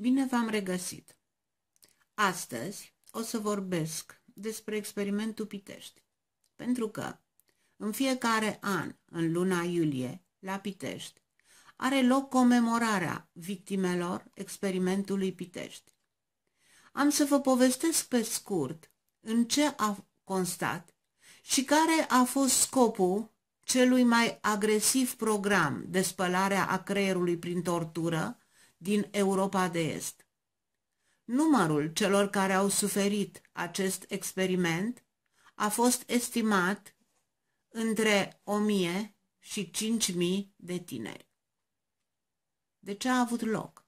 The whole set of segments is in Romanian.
Bine v-am regăsit! Astăzi o să vorbesc despre experimentul Pitești, pentru că în fiecare an, în luna iulie, la Pitești, are loc comemorarea victimelor experimentului Pitești. Am să vă povestesc pe scurt în ce a constat și care a fost scopul celui mai agresiv program de spălare a creierului prin tortură din Europa de Est. Numărul celor care au suferit acest experiment a fost estimat între 1000 și 5000 de tineri. De ce a avut loc?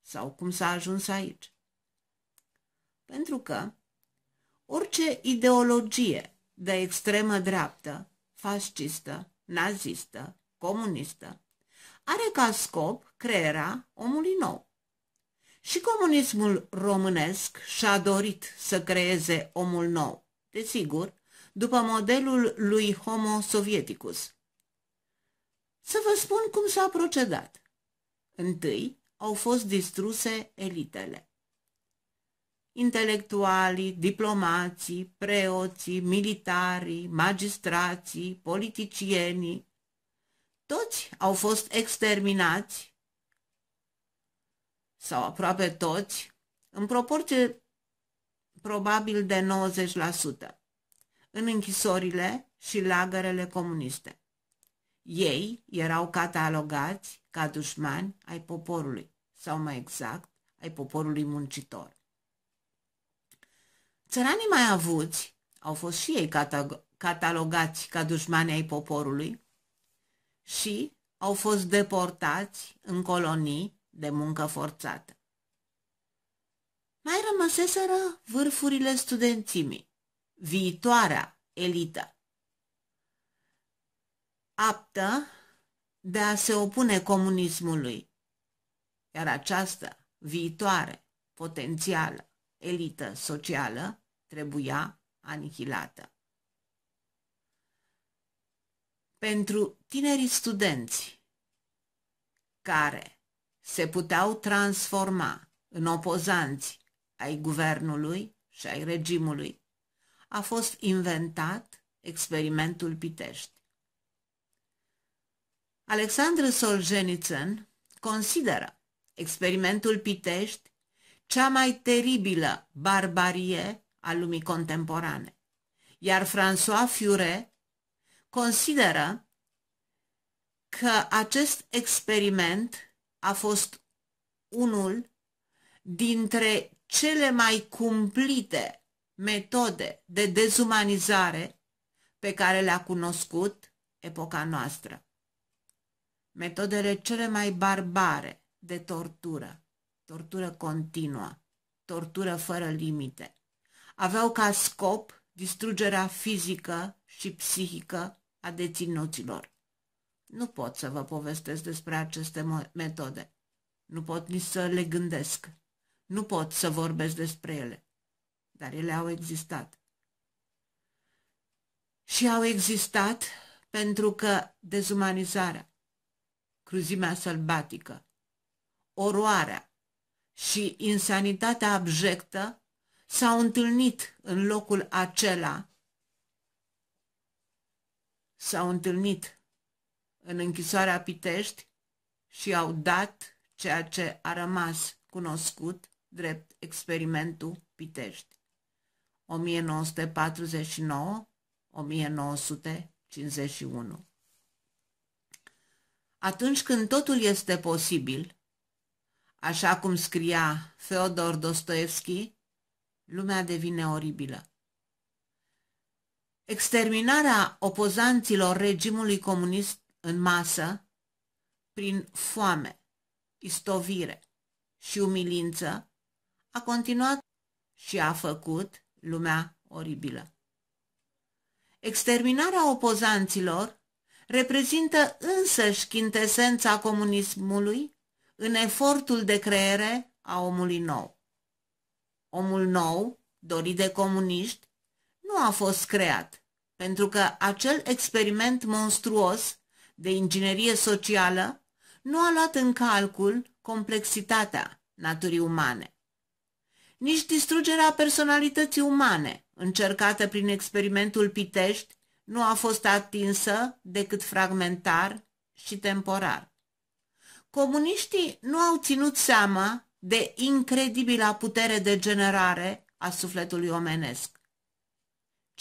Sau cum s-a ajuns aici? Pentru că orice ideologie de extremă dreaptă, fascistă, nazistă, comunistă, are ca scop crearea omului nou. Și comunismul românesc și-a dorit să creeze omul nou, desigur, după modelul lui Homo Sovieticus. Să vă spun cum s-a procedat. Întâi au fost distruse elitele. Intelectualii, diplomații, preoții, militarii, magistrații, politicienii, toți au fost exterminați, sau aproape toți, în proporție probabil de 90%, în închisorile și lagărele comuniste. Ei erau catalogați ca dușmani ai poporului, sau mai exact, ai poporului muncitor. Țăranii mai avuți au fost și ei catalogați ca dușmani ai poporului, și au fost deportați în colonii de muncă forțată. Mai rămăseseră vârfurile studențimii, viitoarea elită. Aptă de a se opune comunismului, iar această viitoare, potențială, elită socială trebuia anihilată. pentru tinerii studenți care se puteau transforma în opozanți ai guvernului și ai regimului, a fost inventat experimentul Pitești. Alexandru Solzhenitsyn consideră experimentul Pitești cea mai teribilă barbarie a lumii contemporane, iar François Furet consideră că acest experiment a fost unul dintre cele mai cumplite metode de dezumanizare pe care le-a cunoscut epoca noastră. Metodele cele mai barbare de tortură, tortură continuă, tortură fără limite, aveau ca scop distrugerea fizică și psihică a deținuților. Nu pot să vă povestesc despre aceste metode. Nu pot nici să le gândesc. Nu pot să vorbesc despre ele. Dar ele au existat. Și au existat pentru că dezumanizarea, cruzimea sălbatică, oroarea și insanitatea abjectă s-au întâlnit în locul acela s-au întâlnit în închisoarea Pitești și au dat ceea ce a rămas cunoscut drept experimentul Pitești 1949-1951. Atunci când totul este posibil, așa cum scria Feodor Dostoevski, lumea devine oribilă. Exterminarea opozanților regimului comunist în masă, prin foame, istovire și umilință, a continuat și a făcut lumea oribilă. Exterminarea opozanților reprezintă însăși chintesența comunismului în efortul de creere a omului nou. Omul nou, dorit de comuniști, nu a fost creat, pentru că acel experiment monstruos de inginerie socială nu a luat în calcul complexitatea naturii umane. Nici distrugerea personalității umane, încercată prin experimentul Pitești, nu a fost atinsă decât fragmentar și temporar. Comuniștii nu au ținut seama de incredibila putere de generare a sufletului omenesc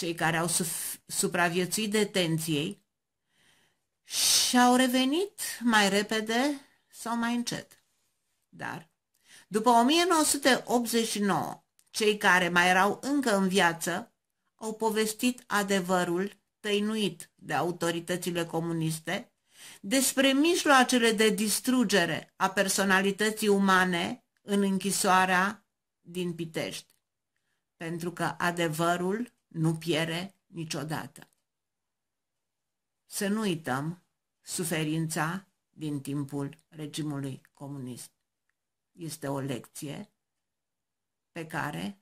cei care au supraviețuit detenției și au revenit mai repede sau mai încet. Dar, după 1989, cei care mai erau încă în viață au povestit adevărul tăinuit de autoritățile comuniste despre mijloacele de distrugere a personalității umane în închisoarea din Pitești. Pentru că adevărul nu piere niciodată. Să nu uităm suferința din timpul regimului comunist. Este o lecție pe care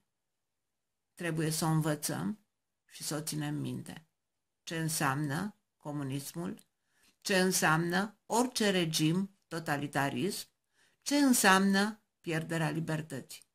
trebuie să o învățăm și să o ținem minte. Ce înseamnă comunismul, ce înseamnă orice regim totalitarism, ce înseamnă pierderea libertății.